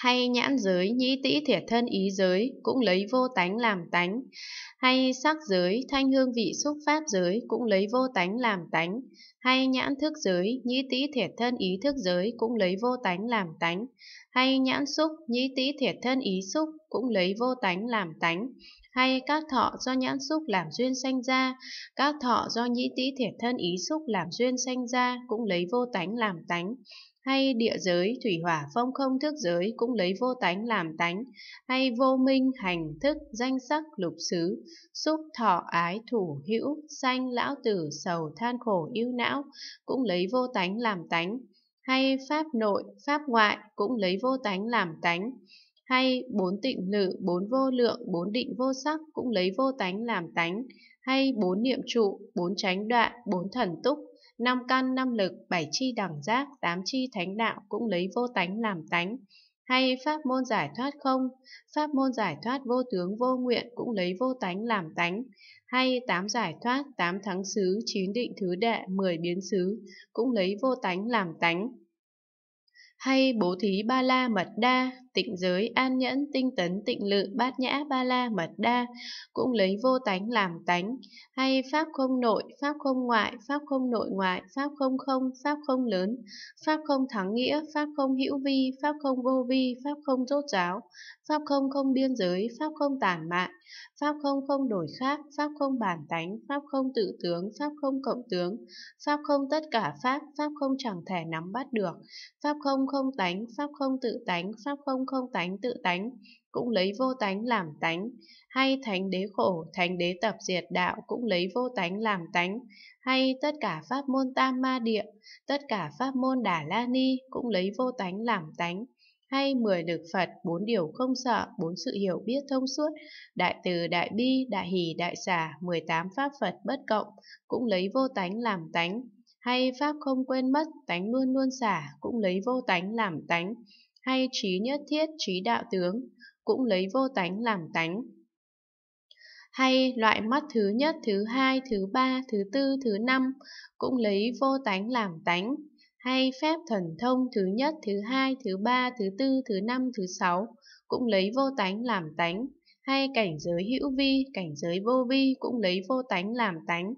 hay nhãn giới nhĩ tĩ thiệt thân ý giới cũng lấy vô tánh làm tánh, hay sắc giới thanh hương vị xúc pháp giới cũng lấy vô tánh làm tánh, hay nhãn thức giới nhĩ tĩ thiệt thân ý thức giới cũng lấy vô tánh làm tánh, hay nhãn xúc nhĩ tĩ thiệt thân ý xúc cũng lấy vô tánh làm tánh, hay các thọ do nhãn xúc làm duyên sanh ra, các thọ do nhĩ tĩ thể thân ý xúc làm duyên sanh ra cũng lấy vô tánh làm tánh, hay địa giới, thủy hỏa, phong không thức giới cũng lấy vô tánh làm tánh, hay vô minh, hành, thức, danh sắc, lục xứ, xúc, thọ, ái, thủ, hữu, sanh, lão tử, sầu, than khổ, ưu não cũng lấy vô tánh làm tánh, hay pháp nội, pháp ngoại cũng lấy vô tánh làm tánh, hay bốn tịnh lự, bốn vô lượng, bốn định vô sắc cũng lấy vô tánh làm tánh, hay bốn niệm trụ, bốn chánh đoạn, bốn thần túc, năm căn năm lực, bảy chi đẳng giác, tám chi thánh đạo cũng lấy vô tánh làm tánh, hay pháp môn giải thoát không, pháp môn giải thoát vô tướng vô nguyện cũng lấy vô tánh làm tánh, hay tám giải thoát, tám thắng xứ, chín định thứ đệ, mười biến xứ cũng lấy vô tánh làm tánh hay bố thí ba la mật đa tịnh giới, an nhẫn, tinh tấn, tịnh lự, bát nhã, ba la, mật đa, cũng lấy vô tánh làm tánh, hay pháp không nội, pháp không ngoại, pháp không nội ngoại, pháp không không, pháp không lớn, pháp không thắng nghĩa, pháp không hữu vi, pháp không vô vi, pháp không rốt ráo, pháp không không biên giới, pháp không tản mạn, pháp không không đổi khác, pháp không bản tánh, pháp không tự tướng, pháp không cộng tướng, pháp không tất cả pháp, pháp không chẳng thể nắm bắt được, pháp không không tánh, pháp không tự tánh, pháp không không không tánh tự tánh, cũng lấy vô tánh làm tánh, hay thánh đế khổ, thánh đế tập diệt đạo cũng lấy vô tánh làm tánh, hay tất cả pháp môn tam ma địa, tất cả pháp môn đà la ni cũng lấy vô tánh làm tánh, hay mười lực Phật, bốn điều không sợ, bốn sự hiểu biết thông suốt, đại từ, đại bi, đại hỷ, đại xả, mười tám pháp Phật bất cộng, cũng lấy vô tánh làm tánh, hay pháp không quên mất, tánh luôn luôn xả, cũng lấy vô tánh làm tánh, hay trí nhất thiết trí đạo tướng, cũng lấy vô tánh làm tánh. Hay loại mắt thứ nhất, thứ hai, thứ ba, thứ tư, thứ năm, cũng lấy vô tánh làm tánh. Hay phép thần thông thứ nhất, thứ hai, thứ ba, thứ tư, thứ năm, thứ sáu, cũng lấy vô tánh làm tánh. Hay cảnh giới hữu vi, cảnh giới vô vi cũng lấy vô tánh làm tánh.